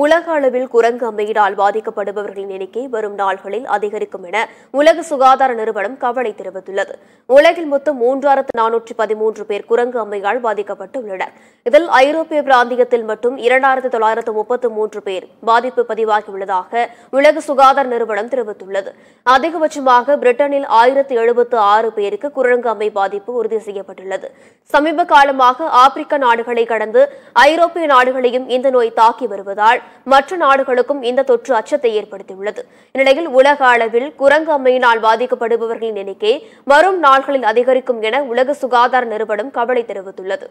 உலக அளவில் குரங்கு அம்மையினால் பாதிக்கப்படுபவர்களின் எண்ணிக்கை வரும் நாள்களில் அதிகரிக்கும் என உலக சுகாதார நிறுவனம் கவலை தெரிவித்துள்ளது உலகில் மொத்தம் மூன்றாயிரத்து நானூற்றி பதிமூன்று பேர் குரங்கு அம்மையால் பாதிக்கப்பட்டுள்ளனர் இதில் ஐரோப்பிய பிராந்தியத்தில் மட்டும் இரண்டாயிரத்து தொள்ளாயிரத்து முப்பத்து மூன்று பேர் பாதிப்பு பதிவாகியுள்ளதாக உலக சுகாதார நிறுவனம் தெரிவித்துள்ளது அதிகபட்சமாக பிரிட்டனில் ஆயிரத்து எழுபத்து ஆறு பேருக்கு குரங்கு அம்மை பாதிப்பு உறுதி செய்யப்பட்டுள்ளது சமீப காலமாக ஆப்பிரிக்க நாடுகளை கடந்து ஐரோப்பிய நாடுகளையும் இந்த நோய் தாக்கி வருவதால் மற்ற நாடுகளுக்கும் இந்த தொற்று அச்சத்தை ஏற்படுத்தியுள்ளது இந்நிலையில் உலக அளவில் குரங்கு அம்மையினால் பாதிக்கப்படுபவர்களின் எண்ணிக்கை வரும் நாட்களில் அதிகரிக்கும் என உலக சுகாதார நிறுவனம் கவலை தெரிவித்துள்ளது